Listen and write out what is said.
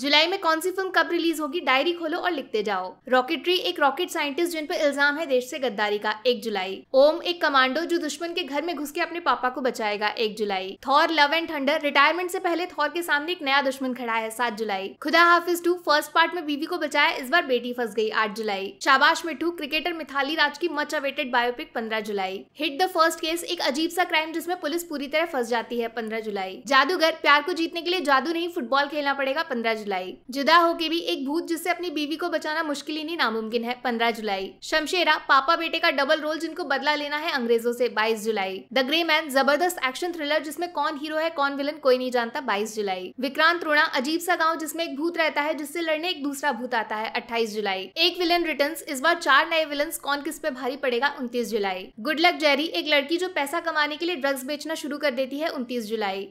जुलाई में कौन सी फिल्म कब रिलीज होगी डायरी खोलो और लिखते जाओ रॉकेटरी एक रॉकेट साइंटिस्ट जिन पर इल्जाम है देश से गद्दारी का एक जुलाई ओम एक कमांडो जो दुश्मन के घर में घुस के अपने पापा को बचाएगा एक जुलाई Thor Love and Thunder retirement से पहले थॉर के सामने एक नया दुश्मन खड़ा है सात जुलाई खुदा हाफिज टू फर्स्ट पार्ट में बीवी को बचाया इस बार बेटी फंस गई आठ जुलाई शाबाश मिठू क्रिकेटर मिथाली राज की मच अवेटेड बायोपिक पंद्रह जुलाई हिट द फर्स्ट केस एक अजीब सा क्राइम जिसमें पुलिस पूरी तरह फंस जाती है पंद्रह जुलाई जादूगर प्यार को जीतने के लिए जादू नहीं फुटबॉल खेलना पड़ेगा पंद्रह जुलाई जुलाई जुदा होके भी एक भूत जिससे अपनी बीवी को बचाना मुश्किल ही नहीं नामुमकिन है पंद्रह जुलाई शमशेरा पापा बेटे का डबल रोल जिनको बदला लेना है अंग्रेजों से बाईस जुलाई द ग्रे मैन जबरदस्त एक्शन थ्रिलर जिसमे कौन हीरो है कौन विलन कोई नहीं जानता बाईस जुलाई विक्रांत रोणा अजीब सा गाँव जिसमे एक भूत रहता है जिससे लड़ने एक दूसरा भूत आता है अट्ठाईस जुलाई एक विलन रिटर्न इस बार चार नए विलन कौन किस पे भारी पड़ेगा उनतीस जुलाई गुड लक जेरी एक लड़की जो पैसा कमाने के लिए ड्रग्स बेचना शुरू कर देती है उनतीस जुलाई